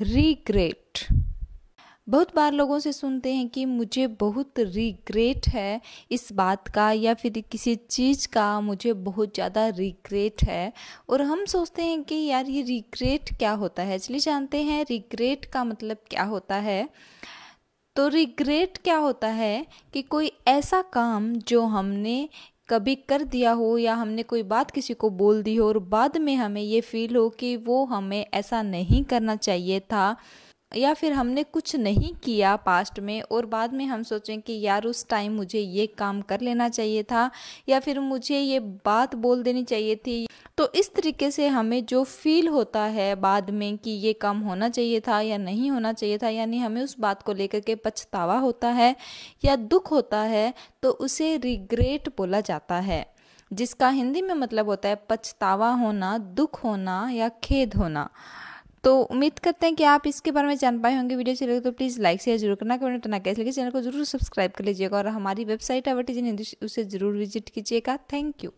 regret बहुत बार लोगों से सुनते हैं कि मुझे बहुत रिग्रेट है इस बात का या फिर किसी चीज़ का मुझे बहुत ज़्यादा रिग्रेट है और हम सोचते हैं कि यार ये रिग्रेट क्या होता है चलिए जानते हैं रिग्रेट का मतलब क्या होता है तो रिग्रेट क्या होता है कि कोई ऐसा काम जो हमने कभी कर दिया हो या हमने कोई बात किसी को बोल दी हो और बाद में हमें ये फील हो कि वो हमें ऐसा नहीं करना चाहिए था या फिर हमने कुछ नहीं किया पास्ट में और बाद में हम सोचें कि यार उस टाइम मुझे ये काम कर लेना चाहिए था या फिर मुझे ये बात बोल देनी चाहिए थी तो इस तरीके से हमें जो फील होता है बाद में कि ये काम होना चाहिए था या नहीं होना चाहिए था यानी हमें उस बात को लेकर के पछतावा होता है या दुख होता है तो उसे रिग्रेट बोला जाता है जिसका हिंदी में मतलब होता है पछतावा होना दुख होना या खेद होना तो उम्मीद करते हैं कि आप इसके बारे में जान पाए होंगे वीडियो अच्छी तो प्लीज़ लाइक शेयर जरूर करना कमेंट करना कैसे लगे चैनल को जरूर सब्सक्राइब कर लीजिएगा और हमारी वेबसाइट है हिंदी उसे जरूर विजिट कीजिएगा थैंक यू